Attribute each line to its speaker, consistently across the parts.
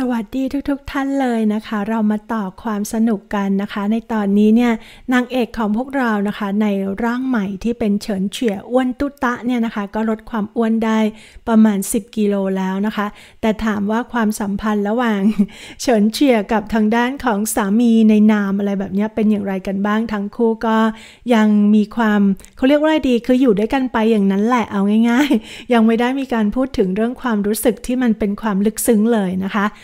Speaker 1: สวัสดีทุกๆทท่านเลยนะคะ เรามาต่อความสนุกกันนะคะ ในตอนนี้เนี่ยนางเอกของพวกเรานะคะ ในร่างใหม่ที่เป็นเฉินเฉี่ยอ้วนตุตะเนี่ยนะคะ ก็ลดความอ้วนได้ประมาณ 10 กิโลแล้วนะคะ แต่ถามว่าความสัมพันธ์ระหว่าง เฉินเฉี่ยกับทางด้านของสามีในนามอะไรแบบนี้เป็นอย่างไรกันบ้าง ทั้งคู่ก็ยังมีความเขาเรียกว่าดีคืออยู่ด้วยกันไปอย่างนั้นแหละเอาง่ายๆ ยังไม่ได้มีการพูดถึงเรื่องความรู้สึกที่มันเป็นความลึกซึ้งเลยนะคะ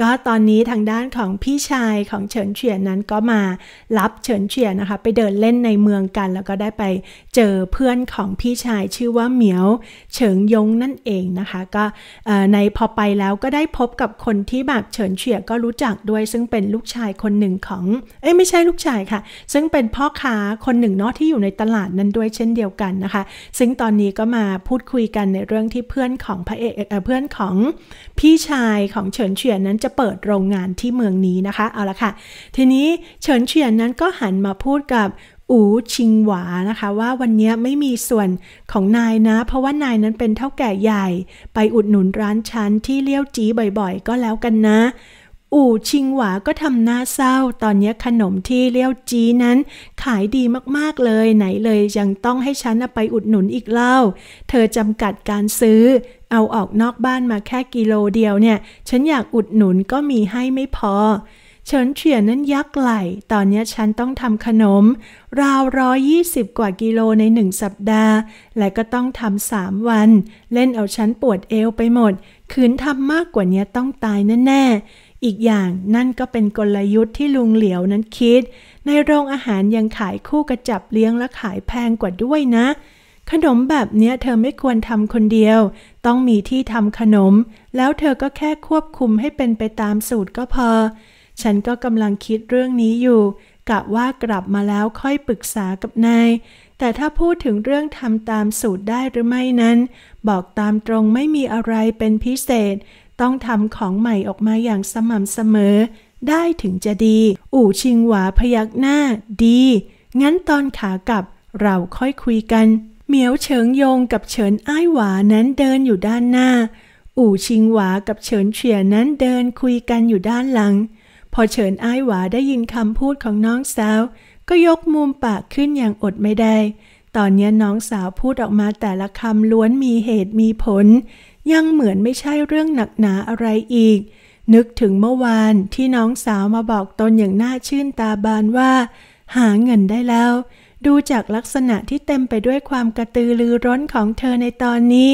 Speaker 1: ก็ตอนนี้ทางด้านของพี่ชายของเฉินเฉียนนั้นก็มารับเฉินเฉียนนะคะ ไปเดินเล่นในเมืองกัน แล้วก็ได้ไปเจอเพื่อนของพี่ชายชื่อว่าเหมียวเฉิงยงนั่นเองนะคะก็ในพอไปแล้วก็ได้พบกับคนที่แบบเฉินเฉียก็รู้จักด้วย ซึ่งเป็นลูกชายคนหนึ่งของ เอ้ยไม่ใช่ลูกชายค่ะ ซึ่งเป็นพ่อค้าคนหนึ่งเนาะที่อยู่ในตลาดนั้นด้วยเช่นเดียวกันนะคะ ซึ่งตอนนี้ก็มาพูดคุยกันในเรื่องที่เพื่อนของพระเอกเพื่อนของพี่ชายของเฉินเฉียนนั้นจะเปิดโรงงานที่เมืองนี้นะคะ เอาละค่ะ ทีนี้เฉินเฉียนนั้นก็หันมาพูดกับ อูชิงหวานะคะ ว่าวันนี้ไม่มีส่วนของนายนะ เพราะว่านายนั้นเป็นเท่าแก่ใหญ่ ไปอุดหนุนร้านชั้นที่เลี้ยวจีบ่อย ๆ ก็แล้วกันนะ อู่ชิงหวาก็ทำหน้าเศร้า ตอนนี้ขนมที่เลี้ยวจีนั้นขายดีมากๆเลย ไหนเลยยังต้องให้ฉันไปอุดหนุนอีกเล่า เธอจำกัดการซื้อเอาออกนอกบ้านมาแค่กิโลเดียวเนี่ย ฉันอยากอุดหนุนก็มีให้ไม่พอ เฉินเฉียนนั้นยักไหล ตอนนี้ฉันต้องทำขนม ราวร้อยี่สิบกว่ากิโลในหนึ่งสัปดาห์ และก็ต้องทำสามวัน เล่นเอาฉันปวดเอวไปหมดคืนทำมากกว่านี้ต้องตายแน่ ๆ อีกอย่างนั่นก็เป็นกลยุทธ์ที่ลุงเหลียวนั้นคิด ในโรงอาหารยังขายคู่กระจับเลี้ยงและขายแพงกว่าด้วยนะขนมแบบเนี้ยเธอไม่ควรทำคนเดียว ต้องมีที่ทำขนม แล้วเธอก็แค่ควบคุมให้เป็นไปตามสูตรก็พอ ฉันก็กำลังคิดเรื่องนี้อยู่กะว่ากลับมาแล้วค่อยปรึกษากับนาย แต่ถ้าพูดถึงเรื่องทำตามสูตรได้หรือไม่นั้น บอกตามตรงไม่มีอะไรเป็นพิเศษ ต้องทำของใหม่ออกมาอย่างสม่ำเสมอ ได้ถึงจะดี อู่ชิงหวาพยักหน้า ดี งั้นตอนขากลับ เราค่อยคุยกันเหมียวเฉิงยงกับเฉินไอ้หวานั้นเดินอยู่ด้านหน้า อู่ชิงหวากับเฉินเฉียนั้นเดินคุยกันอยู่ด้านหลัง พอเฉินไอ้หวาได้ยินคำพูดของน้องสาว ก็ยกมุมปากขึ้นอย่างอดไม่ได้ ตอนนี้น้องสาวพูดออกมาแต่ละคำล้วนมีเหตุมีผล ยังเหมือนไม่ใช่เรื่องหนักหนาอะไรอีก นึกถึงเมื่อวานที่น้องสาวมาบอกตนอย่างน่าชื่นตาบานว่า หาเงินได้แล้วดูจากลักษณะที่เต็มไปด้วยความกระตือรือร้นของเธอในตอนนี้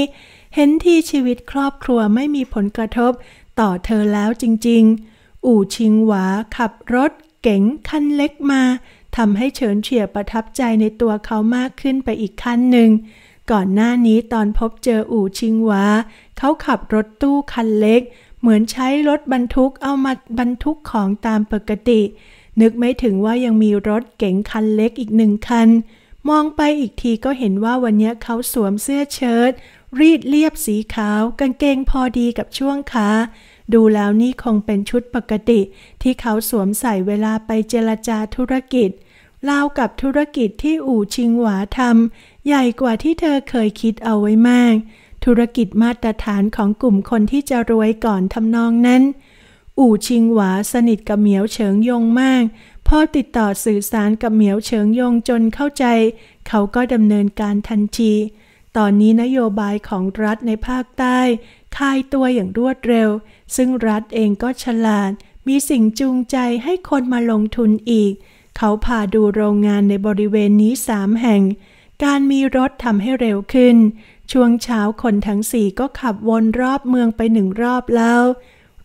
Speaker 1: เห็นที่ชีวิตครอบครัวไม่มีผลกระทบต่อเธอแล้วจริงๆ อู่ชิงหวาขับรถเก๋งคันเล็กมาทำให้เฉินเฉียประทับใจในตัวเขามากขึ้นไปอีกขั้นหนึ่ง ก่อนหน้านี้ตอนพบเจออู่ชิงหวา เขาขับรถตู้คันเล็ก เหมือนใช้รถบรรทุกเอามาบรรทุกของตามปกตินึกไม่ถึงว่ายังมีรถเก๋งคันเล็กอีกหนึ่งคัน มองไปอีกทีก็เห็นว่าวันนี้เขาสวมเสื้อเชิ้ตรีดเรียบสีขาว กางเกงพอดีกับช่วงขาดูแล้วนี่คงเป็นชุดปกติที่เขาสวมใส่เวลาไปเจรจาธุรกิจเล่ากับธุรกิจที่อู่ชิงหวาทำใหญ่กว่าที่เธอเคยคิดเอาไว้มาก ธุรกิจมาตรฐานของกลุ่มคนที่จะรวยก่อนทำนองนั้นอู่ชิงหวาสนิทกับเหมียวเฉิงยงมาก พ่อติดต่อสื่อสารกับเหมียวเฉิงยงจนเข้าใจ เขาก็ดำเนินการทันที ตอนนี้นโยบายของรัฐในภาคใต้คายตัวอย่างรวดเร็ว ซึ่งรัฐเองก็ฉลาดมีสิ่งจูงใจให้คนมาลงทุนอีก เขาพาดูโรงงานในบริเวณนี้สามแห่ง การมีรถทำให้เร็วขึ้น ช่วงเช้าคนทั้งสี่ก็ขับวนรอบเมืองไปหนึ่งรอบแล้ว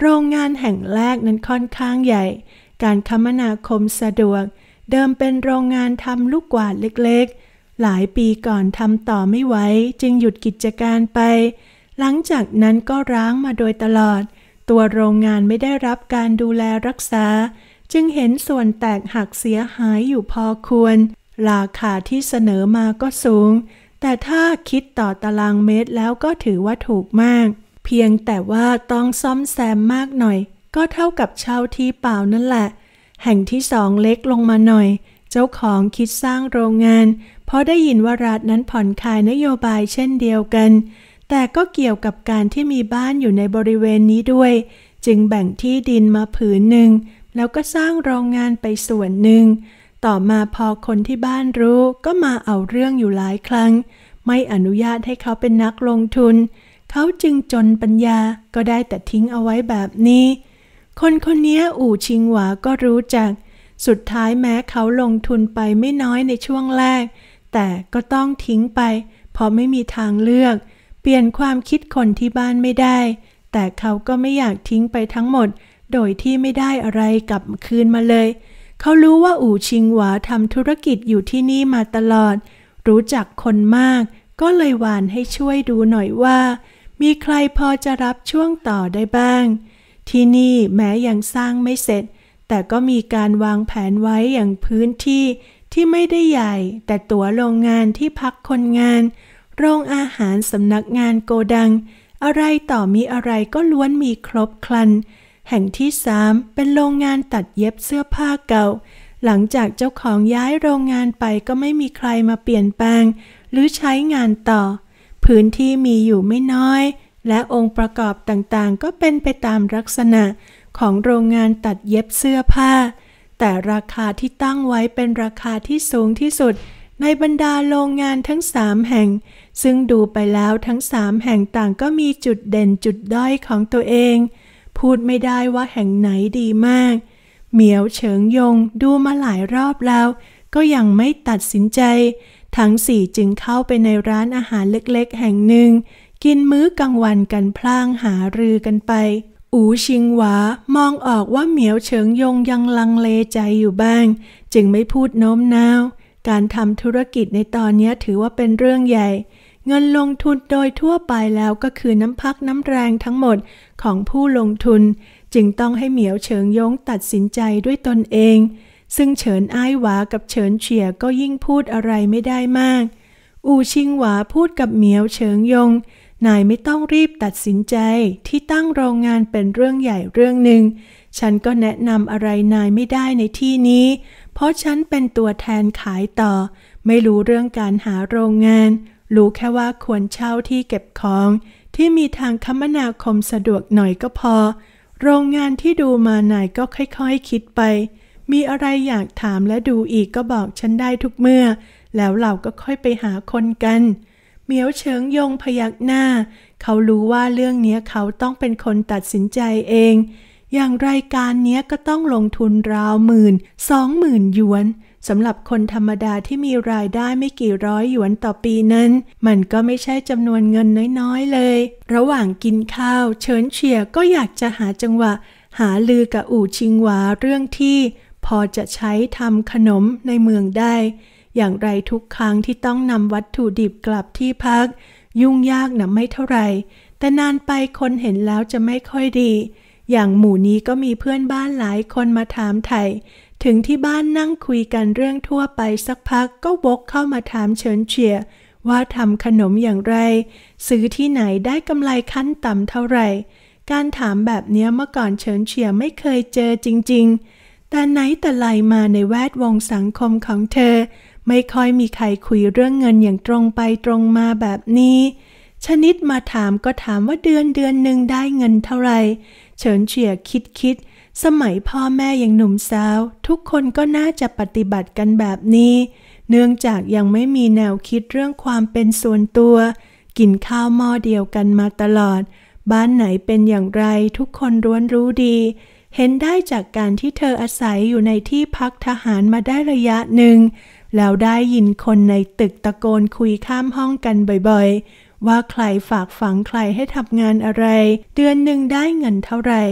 Speaker 1: โรงงานแห่งแรกนั้นค่อนข้างใหญ่ การคมนาคมสะดวก เดิมเป็นโรงงานทำลูกกวาดเล็กๆ หลายปีก่อนทำต่อไม่ไหวจึงหยุดกิจการไป หลังจากนั้นก็ร้างมาโดยตลอด ตัวโรงงานไม่ได้รับการดูแลรักษา จึงเห็นส่วนแตกหักเสียหายอยู่พอควร ราคาที่เสนอมาก็สูง แต่ถ้าคิดต่อตารางเมตรแล้วก็ถือว่าถูกมากเพียงแต่ว่าต้องซ่อมแซมมากหน่อย ก็เท่ากับเช่าที่เปล่านั่นแหละ แห่งที่สองเล็กลงมาหน่อย เจ้าของคิดสร้างโรงงานเพราะได้ยินว่ารัฐนั้นผ่อนคลายนโยบายเช่นเดียวกัน แต่ก็เกี่ยวกับการที่มีบ้านอยู่ในบริเวณนี้ด้วย จึงแบ่งที่ดินมาผืนหนึ่งแล้วก็สร้างโรงงานไปส่วนหนึ่งต่อมาพอคนที่บ้านรู้ก็มาเอาเรื่องอยู่หลายครั้ง ไม่อนุญาตให้เขาเป็นนักลงทุนเเขาจึงจนปัญญาก็ได้แต่ทิ้งเอาไว้แบบนี้ คนคนนี้อู่ชิงหวาก็รู้จัก สุดท้ายแม้เขาลงทุนไปไม่น้อยในช่วงแรก แต่ก็ต้องทิ้งไปเพราะไม่มีทางเลือก เปลี่ยนความคิดคนที่บ้านไม่ได้ แต่เขาก็ไม่อยากทิ้งไปทั้งหมด โดยที่ไม่ได้อะไรกลับคืนมาเลย เขารู้ว่าอู่ชิงหวาทำธุรกิจอยู่ที่นี่มาตลอด รู้จักคนมาก ก็เลยหวานให้ช่วยดูหน่อยว่ามีใครพอจะรับช่วงต่อได้บ้าง ที่นี่แม้ยังสร้างไม่เสร็จ แต่ก็มีการวางแผนไว้อย่างพื้นที่ที่ไม่ได้ใหญ่ แต่ตัวโรงงานที่พักคนงาน โรงอาหารสำนักงานโกดัง อะไรต่อมีอะไรก็ล้วนมีครบครัน แห่งที่สามเป็นโรงงานตัดเย็บเสื้อผ้าเก่า หลังจากเจ้าของย้ายโรงงานไปก็ไม่มีใครมาเปลี่ยนแปลง หรือใช้งานต่อพื้นที่มีอยู่ไม่น้อย และองค์ประกอบต่างๆ ก็เป็นไปตามลักษณะของโรงงานตัดเย็บเสื้อผ้า แต่ราคาที่ตั้งไว้เป็นราคาที่สูงที่สุด ในบรรดาโรงงานทั้งสามแห่ง ซึ่งดูไปแล้วทั้งสามแห่งต่างก็มีจุดเด่นจุดด้อยของตัวเอง พูดไม่ได้ว่าแห่งไหนดีมาก เหมียวเฉิงยงดูมาหลายรอบแล้ว ก็ยังไม่ตัดสินใจทั้งสี่จึงเข้าไปในร้านอาหารเล็กๆ แห่งหนึ่ง กินมื้อกลางวันกันพลางหารือกันไป อูชิงหวามองออกว่าเหมียวเฉิงยงยังลังเลใจอยู่บ้าง จึงไม่พูดโน้มน้าว การทำธุรกิจในตอนนี้ถือว่าเป็นเรื่องใหญ่ เงินลงทุนโดยทั่วไปแล้วก็คือน้ำพักน้ำแรงทั้งหมดของผู้ลงทุน จึงต้องให้เหมียวเฉิงยงตัดสินใจด้วยตนเองซึ่งเฉินอ้ายหวากับเฉินเฉียก็ยิ่งพูดอะไรไม่ได้มาก อูชิงหวาพูดกับเหมียวเฉิงยง นายไม่ต้องรีบตัดสินใจที่ตั้งโรงงานเป็นเรื่องใหญ่เรื่องหนึ่ง ฉันก็แนะนำอะไรนายไม่ได้ในที่นี้ เพราะฉันเป็นตัวแทนขายต่อ ไม่รู้เรื่องการหาโรงงาน รู้แค่ว่าควรเช่าที่เก็บของ ที่มีทางคมนาคมสะดวกหน่อยก็พอ โรงงานที่ดูมานายก็ค่อยๆคคิดไปมีอะไรอยากถามและดูอีกก็บอกฉันได้ทุกเมื่อ แล้วเราก็ค่อยไปหาคนกัน เหมียวเฉิงยงพยักหน้า เขารู้ว่าเรื่องนี้เขาต้องเป็นคนตัดสินใจเอง อย่างรายการนี้ก็ต้องลงทุนราวหมื่นสองหมื่นหยวน สำหรับคนธรรมดาที่มีรายได้ไม่กี่ร้อยหยวนต่อปีนั้น มันก็ไม่ใช่จำนวนเงินน้อยๆเลย ระหว่างกินข้าวเฉินเฉียก็อยากจะหาจังหวะหาลือกับอู่ชิงหวาเรื่องที่พอจะใช้ทำขนมในเมืองได้ อย่างไรทุกครั้งที่ต้องนำวัตถุดิบกลับที่พัก ยุ่งยากนะไม่เท่าไหร่แต่นานไปคนเห็นแล้วจะไม่ค่อยดี อย่างหมู่นี้ก็มีเพื่อนบ้านหลายคนมาถามไถ่ ถึงที่บ้านนั่งคุยกันเรื่องทั่วไปสักพักก็วกเข้ามาถามเฉินเฉียว่าทำขนมอย่างไร ซื้อที่ไหนได้กำไรขั้นต่ำเท่าไหร่ การถามแบบนี้เมื่อก่อนเฉินเฉียไม่เคยเจอจริงๆแต่ไหนแต่ไรมาในแวดวงสังคมของเธอ ไม่ค่อยมีใครคุยเรื่องเงินอย่างตรงไปตรงมาแบบนี้ ชนิดมาถามก็ถามว่าเดือนเดือนหนึ่งได้เงินเท่าไหร่เฉินเฉียคิดคิดสมัยพ่อแม่ยังหนุ่มสาวทุกคนก็น่าจะปฏิบัติกันแบบนี้ เนื่องจากยังไม่มีแนวคิดเรื่องความเป็นส่วนตัว กินข้าวหม้อเดียวกันมาตลอด บ้านไหนเป็นอย่างไร ทุกคนร้วนรู้ดีเห็นได้จากการที่เธออาศัยอยู่ในที่พักทหารมาได้ระยะหนึ่ง แล้วได้ยินคนในตึกตะโกนคุยข้ามห้องกันบ่อยๆ ว่าใครฝากฝังใครให้ทำงานอะไร เดือนหนึ่งได้เงินเท่าไหร่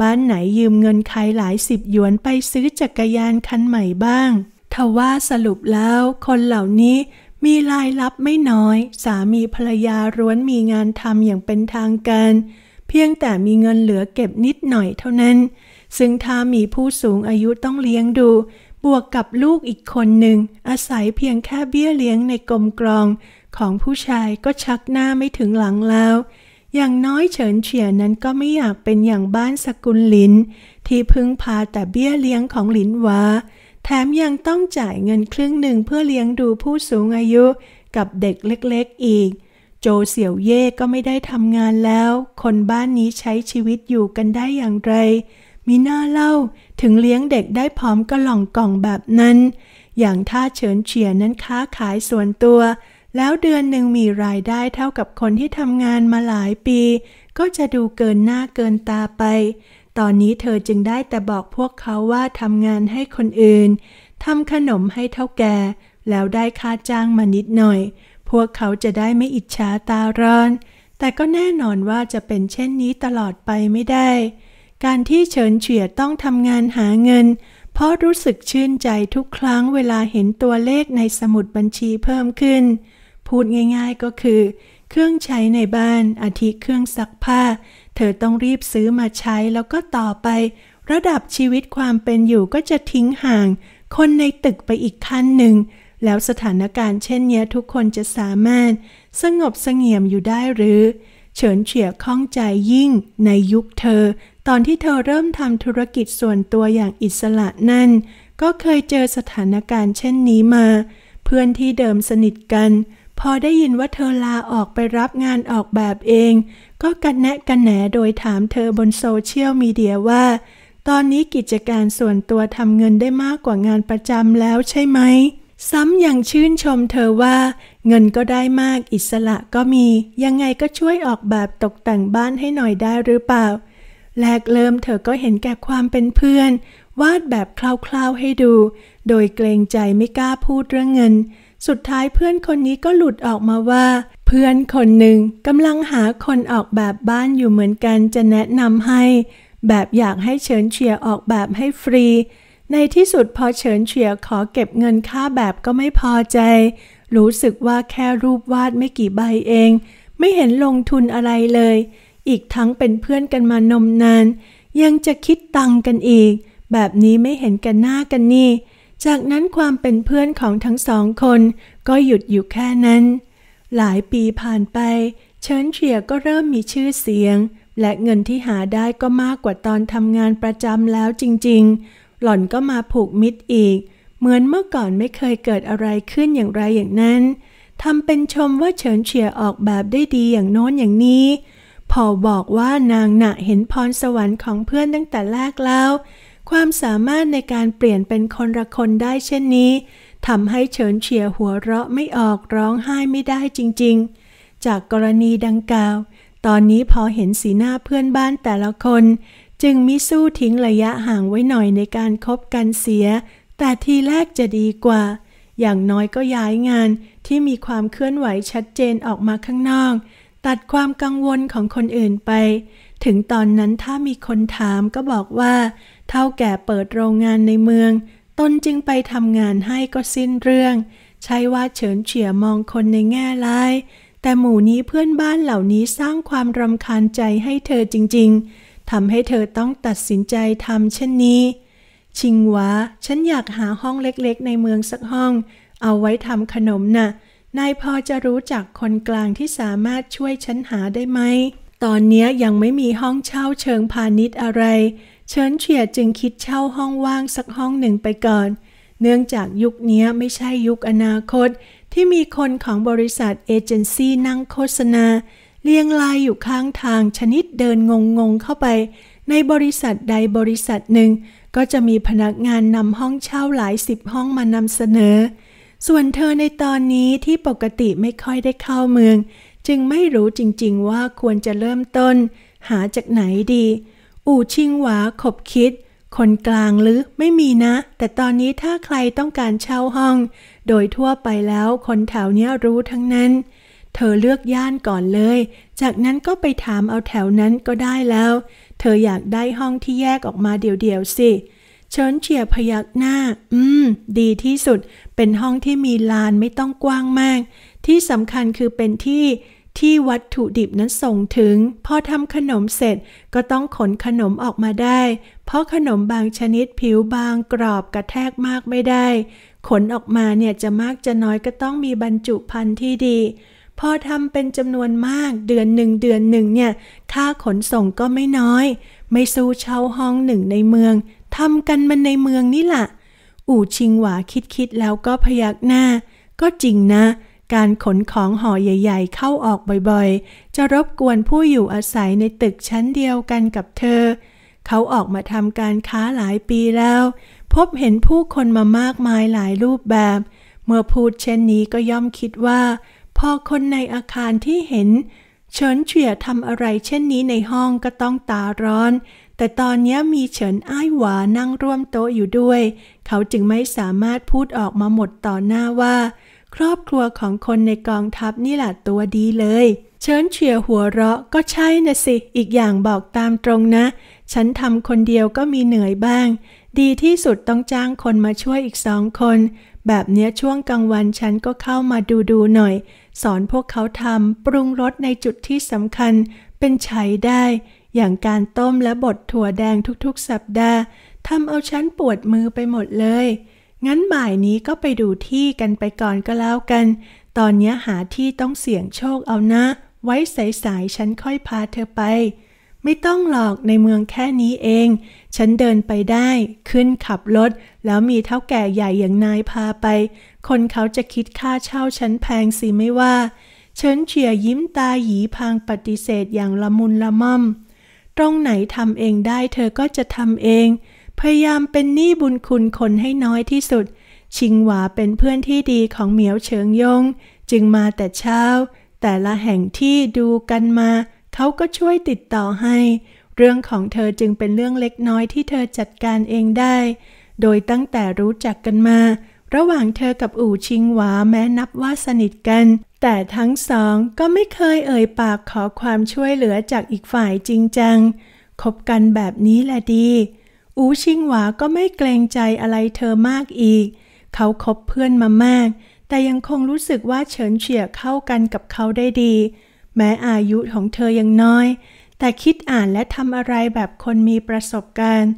Speaker 1: บ้านไหนยืมเงินใครหลายสิบหยวนไปซื้อจักรยานคันใหม่บ้าง ทว่าสรุปแล้วคนเหล่านี้มีรายรับไม่น้อย สามีภรรยาร้วนมีงานทำอย่างเป็นทางการพียงแต่มีเงินเหลือเก็บนิดหน่อยเท่านั้น ซึ่งถ้ามีผู้สูงอายุต้องเลี้ยงดู บวกกับลูกอีกคนหนึ่ง อาศัยเพียงแค่เบี้ยเลี้ยงในกลมกรอง ของผู้ชายก็ชักหน้าไม่ถึงหลังแล้ว อย่างน้อยเฉินเฉียนั้นก็ไม่อยากเป็นอย่างบ้านสกุลหลินที่พึ่งพาแต่เบี้ยเลี้ยงของหลินวาแถมยังต้องจ่ายเงินครึ่งหนึ่งเพื่อเลี้ยงดูผู้สูงอายุกับเด็กเล็กๆอีกโจเสี่ยวเย่ก็ไม่ได้ทำงานแล้ว คนบ้านนี้ใช้ชีวิตอยู่กันได้อย่างไร มีหน้าเล่าถึงเลี้ยงเด็กได้พร้อมกระหล่องกล่องแบบนั้น อย่างท่าเฉินเฉียนั้นค้าขายส่วนตัว แล้วเดือนหนึ่งมีรายได้เท่ากับคนที่ทำงานมาหลายปี ก็จะดูเกินหน้าเกินตาไป ตอนนี้เธอจึงได้แต่บอกพวกเขาว่าทำงานให้คนอื่นทำขนมให้เท่าแก่แล้วได้ค่าจ้างมานิดหน่อยพวกเขาจะได้ไม่อิจฉาตาร้อน แต่ก็แน่นอนว่าจะเป็นเช่นนี้ตลอดไปไม่ได้ การที่เฉินเฉียต้องทำงานหาเงิน เพราะรู้สึกชื่นใจทุกครั้งเวลาเห็นตัวเลขในสมุดบัญชีเพิ่มขึ้น พูดง่ายๆก็คือ เครื่องใช้ในบ้านอาทิเครื่องซักผ้า เธอต้องรีบซื้อมาใช้แล้วก็ต่อไป ระดับชีวิตความเป็นอยู่ก็จะทิ้งห่าง คนในตึกไปอีกขั้นหนึ่งแล้วสถานการณ์เช่นนี้ทุกคนจะสามารถสงบสงเงียมอยู่ได้หรือ เฉินเฉียข้องใจยิ่ง ในยุคเธอ ตอนที่เธอเริ่มทำธุรกิจส่วนตัวอย่างอิสระนั่น ก็เคยเจอสถานการณ์เช่นนี้มา เพื่อนที่เดิมสนิทกัน พอได้ยินว่าเธอลาออกไปรับงานออกแบบเอง ก็กันแนะกันแหนโดยถามเธอบนโซเชียลมีเดียว่า ตอนนี้กิจการส่วนตัวทำเงินได้มากกว่างานประจำแล้วใช่ไหมซ้ำยังชื่นชมเธอว่าเงินก็ได้มากอิสระก็มี ยังไงก็ช่วยออกแบบตกแต่งบ้านให้หน่อยได้หรือเปล่าแรกเริ่มเธอก็เห็นแก่ความเป็นเพื่อน วาดแบบคร่าวๆให้ดู โดยเกรงใจไม่กล้าพูดเรื่องเงิน สุดท้ายเพื่อนคนนี้ก็หลุดออกมาว่า เพื่อนคนหนึ่งกำลังหาคนออกแบบบ้านอยู่เหมือนกันจะแนะนำให้ แบบอยากให้เชิญเชียร์ออกแบบให้ฟรีในที่สุดพอเฉินเฉียขอเก็บเงินค่าแบบก็ไม่พอใจ รู้สึกว่าแค่รูปวาดไม่กี่ใบเอง ไม่เห็นลงทุนอะไรเลย อีกทั้งเป็นเพื่อนกันมานมนาน ยังจะคิดตังกันอีก แบบนี้ไม่เห็นกันหน้ากันนี่ จากนั้นความเป็นเพื่อนของทั้งสองคนก็หยุดอยู่แค่นั้น หลายปีผ่านไป เฉินเฉียก็เริ่มมีชื่อเสียง และเงินที่หาได้ก็มากกว่าตอนทำงานประจำแล้วจริงๆหล่อนก็มาผูกมิตรอีก เหมือนเมื่อก่อนไม่เคยเกิดอะไรขึ้นอย่างไรอย่างนั้น ทำเป็นชมว่าเฉินเฉียออกแบบได้ดีอย่างโน้นอย่างนี้ พอบอกว่านางหนะเห็นพรสวรรค์ของเพื่อนตั้งแต่แรกแล้ว ความสามารถในการเปลี่ยนเป็นคนละคนได้เช่นนี้ ทำให้เฉินเฉียหัวเราะไม่ออกร้องไห้ไม่ได้จริงๆ จากกรณีดังกล่าว ตอนนี้พอเห็นสีหน้าเพื่อนบ้านแต่ละคนจึงมิสู้ทิ้งระยะห่างไว้หน่อยในการครบกันเสีย แต่ทีแรกจะดีกว่า อย่างน้อยก็ย้ายงานที่มีความเคลื่อนไหวชัดเจนออกมาข้างนอก ตัดความกังวลของคนอื่นไป ถึงตอนนั้นถ้ามีคนถามก็บอกว่า เท่าแก่เปิดโรงงานในเมือง ตนจึงไปทำงานให้ก็สิ้นเรื่อง ใช่ว่าเฉินเฉียมองคนในแง่ร้าย แต่หมู่นี้เพื่อนบ้านเหล่านี้สร้างความรำคาญใจให้เธอจริง ๆทำให้เธอต้องตัดสินใจทำเช่นนี้ ชิงวะฉันอยากหาห้องเล็กๆในเมืองสักห้อง เอาไว้ทำขนมนะ่ะ นายพอจะรู้จักคนกลางที่สามารถช่วยฉันหาได้ไหม ตอนนี้ยังไม่มีห้องเช่าเชิงพาณิชย์อะไร เชิญเฉียดจึงคิดเช่าห้องว่างสักห้องหนึ่งไปก่อน เนื่องจากยุคนี้ไม่ใช่ยุคอนาคต ที่มีคนของบริษัทเอเจนซี่นั่งโฆษณาเรียงรายอยู่ข้างทางชนิดเดินงงๆเข้าไป ในบริษัทใดบริษัทหนึ่ง ก็จะมีพนักงานนำห้องเช่าหลายสิบห้องมานำเสนอ ส่วนเธอในตอนนี้ที่ปกติไม่ค่อยได้เข้าเมือง จึงไม่รู้จริงๆว่าควรจะเริ่มต้น หาจากไหนดี อู่ชิงหวาขบคิด คนกลางหรือไม่มีนะ แต่ตอนนี้ถ้าใครต้องการเช่าห้อง โดยทั่วไปแล้วคนแถวนี้รู้ทั้งนั้นเธอเลือกย่านก่อนเลย จากนั้นก็ไปถามเอาแถวนั้นก็ได้แล้ว เธออยากได้ห้องที่แยกออกมาเดี่ยวๆสิ เชินเฉียพยักหน้า อืม ดีที่สุด เป็นห้องที่มีลานไม่ต้องกว้างมาก ที่สำคัญคือเป็นที่ที่วัตถุดิบนั้นส่งถึง พอทำขนมเสร็จก็ต้องขนขนมออกมาได้ เพราะขนมบางชนิดผิวบางกรอบกระแทกมากไม่ได้ ขนออกมาเนี่ยจะมากจะน้อยก็ต้องมีบรรจุภัณฑ์ที่ดีพอทำเป็นจำนวนมากเดือนหนึ่งเดือนหนึ่งเนี่ยค่าขนส่งก็ไม่น้อย ไม่สู้เช่าห้องหนึ่งในเมืองทำกันมันในเมืองนี่แหละ อู่ชิงหวาคิดคิดแล้วก็พยักหน้า ก็จริงนะ การขนของห่อใหญ่ ๆ เข้าออกบ่อยๆ จะรบกวนผู้อยู่อาศัยในตึกชั้นเดียวกันกับเธอ เขาออกมาทำการค้าหลายปีแล้ว พบเห็นผู้คนมามากมายหลายรูปแบบ เมื่อพูดเช่นนี้ก็ย่อมคิดว่าพอคนในอาคารที่เห็นเฉินเฉียทำอะไรเช่นนี้ในห้องก็ต้องตาร้อน แต่ตอนนี้มีเฉินอ้ายหวานั่งร่วมโต๊ะอยู่ด้วย เขาจึงไม่สามารถพูดออกมาหมดต่อหน้าว่า ครอบครัวของคนในกองทัพนี่แหละตัวดีเลย เฉินเฉียหัวเราะก็ใช่นะสิ อีกอย่างบอกตามตรงนะ ฉันทำคนเดียวก็มีเหนื่อยบ้าง ดีที่สุดต้องจ้างคนมาช่วยอีกสองคน แบบเนี้ยช่วงกลางวันฉันก็เข้ามาดูดูหน่อยสอนพวกเขาทำปรุงรสในจุดที่สำคัญเป็นใช้ได้ อย่างการต้มและบดถั่วแดงทุกๆ สัปดาห์ทำเอาฉันปวดมือไปหมดเลย งั้นบ่ายนี้ก็ไปดูที่กันไปก่อนก็แล้วกัน ตอนนี้หาที่ต้องเสี่ยงโชคเอานะ ไว้สายๆฉันค่อยพาเธอไปไม่ต้องหลอกในเมืองแค่นี้เอง ฉันเดินไปได้ ขึ้นขับรถ แล้วมีเท่าแก่ใหญ่อย่างนายพาไป คนเขาจะคิดค่าเช่าฉันแพงสิไม่ว่า เฉินเฉียยิ้มตาหยีพางปฏิเสธอย่างละมุนละม่อม ตรงไหนทำเองได้เธอก็จะทำเอง พยายามเป็นหนี้บุญคุณคนให้น้อยที่สุด ชิงหวาเป็นเพื่อนที่ดีของเหมียวเฉิงยง จึงมาแต่เช้าแต่ละแห่งที่ดูกันมาเขาก็ช่วยติดต่อให้ เรื่องของเธอจึงเป็นเรื่องเล็กน้อยที่เธอจัดการเองได้ โดยตั้งแต่รู้จักกันมา ระหว่างเธอกับอู่ชิงหวาแม้นับว่าสนิทกัน แต่ทั้งสองก็ไม่เคยเอ่ยปากขอความช่วยเหลือจากอีกฝ่ายจริงจังคบกันแบบนี้แหละดี อูชิงหวาก็ไม่เกรงใจอะไรเธอมากอีก เขาคบเพื่อนมามาก แต่ยังคงรู้สึกว่าเฉินเฉียเข้ากันกับเขาได้ดีแม้อายุของเธอยังน้อย แต่คิดอ่านและทำอะไรแบบคนมีประสบการณ์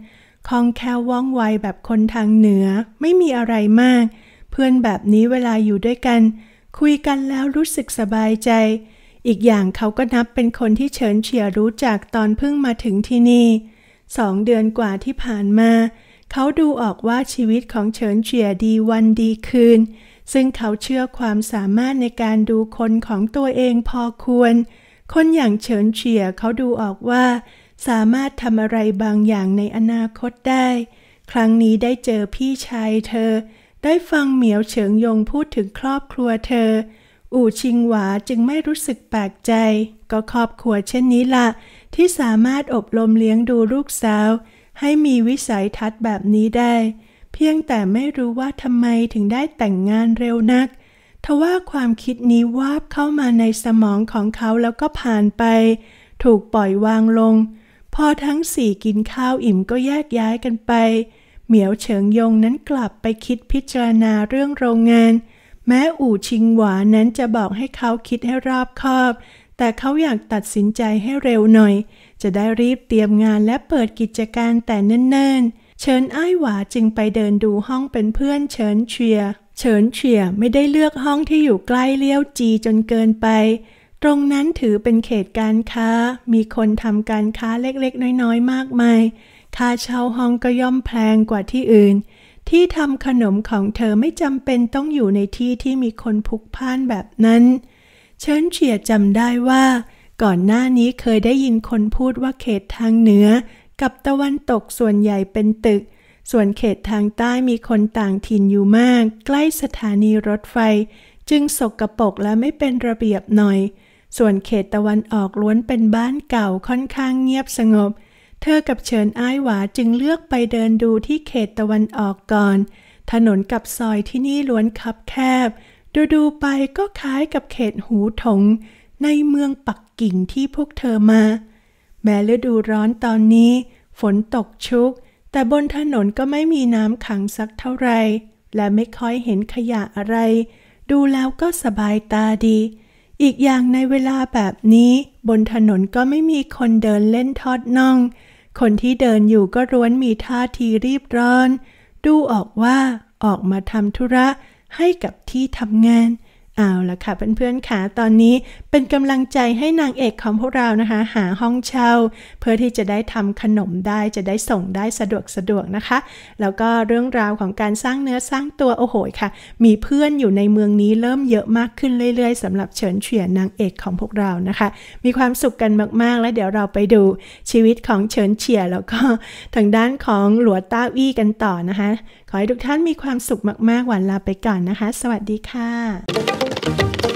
Speaker 1: คลองแคลวว่องไวแบบคนทางเหนือ ไม่มีอะไรมาก เพื่อนแบบนี้เวลาอยู่ด้วยกัน คุยกันแล้วรู้สึกสบายใจ อีกอย่างเขาก็นับเป็นคนที่เฉินเฉียรู้จักตอนเพิ่งมาถึงที่นี่สองเดือนกว่าที่ผ่านมาเขาดูออกว่าชีวิตของเฉินเฉียดีวันดีคืนซึ่งเขาเชื่อความสามารถในการดูคนของตัวเองพอควร คนอย่างเฉินเฉียเขาดูออกว่า สามารถทำอะไรบางอย่างในอนาคตได้ ครั้งนี้ได้เจอพี่ชายเธอ ได้ฟังเหมียวเฉิงยงพูดถึงครอบครัวเธอ อู่ชิงหวาจึงไม่รู้สึกแปลกใจ ก็ครอบครัวเช่นนี้ละะที่สามารถอบรมเลี้ยงดูลูกสาว ให้มีวิสัยทัศน์แบบนี้ได้เพียงแต่ไม่รู้ว่าทำไมถึงได้แต่งงานเร็วนักทว่าความคิดนี้วาบเข้ามาในสมองของเขาแล้วก็ผ่านไป ถูกปล่อยวางลง พอทั้งสี่กินข้าวอิ่มก็แยกย้ายกันไป เหมียวเฉิงยงนั้นกลับไปคิดพิจารณาเรื่องโรงงาน แม้อู่ชิงหวานั้นจะบอกให้เขาคิดให้รอบคอบ แต่เขาอยากตัดสินใจให้เร็วหน่อย จะได้รีบเตรียมงานและเปิดกิจการแต่เนิ่นๆเฉินอ้ายหวาจึงไปเดินดูห้องเป็นเพื่อนเฉินเฉียเฉินเฉียไม่ได้เลือกห้องที่อยู่ใกล้เลี้ยวจีจนเกินไป ตรงนั้นถือเป็นเขตการค้า มีคนทำการค้าเล็กๆ น้อย ๆ มากมายค่าเช่าห้องก็ย่อมแพงกว่าที่อื่น ที่ทำขนมของเธอไม่จำเป็นต้องอยู่ในที่ที่มีคนพุกพ่านแบบนั้นเฉินเฉียจำได้ว่าก่อนหน้านี้เคยได้ยินคนพูดว่าเขตทางเหนือกับตะวันตกส่วนใหญ่เป็นตึก ส่วนเขตทางใต้มีคนต่างถิ่นอยู่มาก ใกล้สถานีรถไฟ จึงสกปรกและไม่เป็นระเบียบหน่อย ส่วนเขตตะวันออกล้วนเป็นบ้านเก่าค่อนข้างเงียบสงบ เธอกับเฉินอ้ายหวาจึงเลือกไปเดินดูที่เขตตะวันออกก่อน ถนนกับซอยที่นี่ล้วนคับแคบ ดูดูไปก็คล้ายกับเขตหูถง ในเมืองปักกิ่งที่พวกเธอมาแม้ฤดูร้อนตอนนี้ฝนตกชุกแต่บนถนนก็ไม่มีน้ำขังสักเท่าไรและไม่ค่อยเห็นขยะอะไรดูแล้วก็สบายตาดีอีกอย่างในเวลาแบบนี้บนถนนก็ไม่มีคนเดินเล่นทอดน่องคนที่เดินอยู่ก็ร้วนมีท่าทีรีบร้อนดูออกว่าออกมาทำธุระให้กับที่ทำงานเอาละค่ะเพื่อนๆค่ะตอนนี้เป็นกำลังใจให้นางเอกของพวกเรานะคะ หาห้องเช่าเพื่อที่จะได้ทำขนมได้จะได้ส่งได้สะดวกสะดวกนะคะ แล้วก็เรื่องราวของการสร้างเนื้อสร้างตัวโอ้โหค่ะ มีเพื่อนอยู่ในเมืองนี้เริ่มเยอะมากขึ้นเรื่อยๆสำหรับเฉินเฉียนนางเอกของพวกเรานะคะ มีความสุขกันมากๆแล้วเดี๋ยวเราไปดูชีวิตของเฉินเฉียแล้วก็ทางด้านของหลัวต้าวี้กันต่อนะคะขอให้ทุกท่านมีความสุขมากๆวันลาไปก่อนนะคะ สวัสดีค่ะ